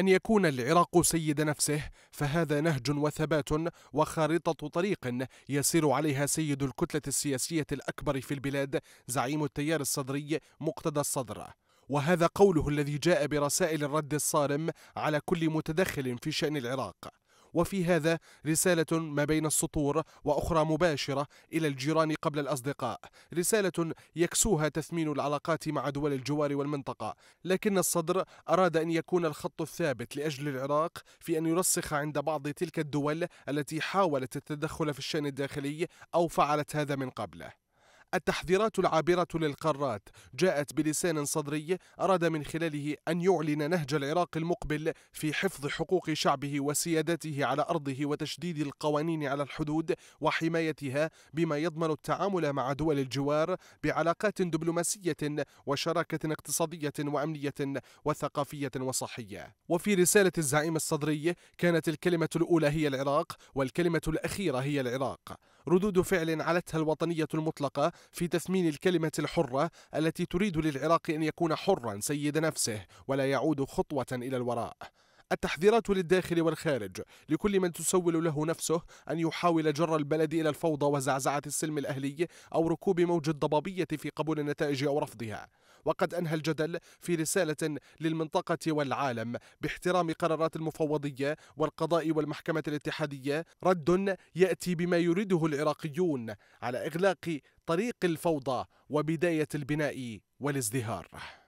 أن يكون العراق سيد نفسه فهذا نهج وثبات وخارطة طريق يسير عليها سيد الكتلة السياسية الأكبر في البلاد زعيم التيار الصدري مقتدى الصدر وهذا قوله الذي جاء برسائل الرد الصارم على كل متدخل في شأن العراق وفي هذا رسالة ما بين السطور وأخرى مباشرة إلى الجيران قبل الأصدقاء رسالة يكسوها تثمين العلاقات مع دول الجوار والمنطقة لكن الصدر أراد أن يكون الخط الثابت لأجل العراق في أن يرسخ عند بعض تلك الدول التي حاولت التدخل في الشأن الداخلي أو فعلت هذا من قبل التحذيرات العابرة للقارات جاءت بلسان صدري أراد من خلاله أن يعلن نهج العراق المقبل في حفظ حقوق شعبه وسيادته على أرضه وتشديد القوانين على الحدود وحمايتها بما يضمن التعامل مع دول الجوار بعلاقات دبلوماسية وشراكة اقتصادية وأمنية وثقافية وصحية وفي رسالة الزعيم الصدري كانت الكلمة الأولى هي العراق والكلمة الأخيرة هي العراق ردود فعل علتها الوطنية المطلقة في تثمين الكلمة الحرة التي تريد للعراق أن يكون حرا سيد نفسه ولا يعود خطوة إلى الوراء التحذيرات للداخل والخارج لكل من تسول له نفسه أن يحاول جر البلد إلى الفوضى وزعزعة السلم الأهلي أو ركوب موج الضبابية في قبول النتائج أو رفضها وقد أنهى الجدل في رسالة للمنطقة والعالم باحترام قرارات المفوضية والقضاء والمحكمة الاتحادية رد يأتي بما يريده العراقيون على إغلاق طريق الفوضى وبداية البناء والازدهار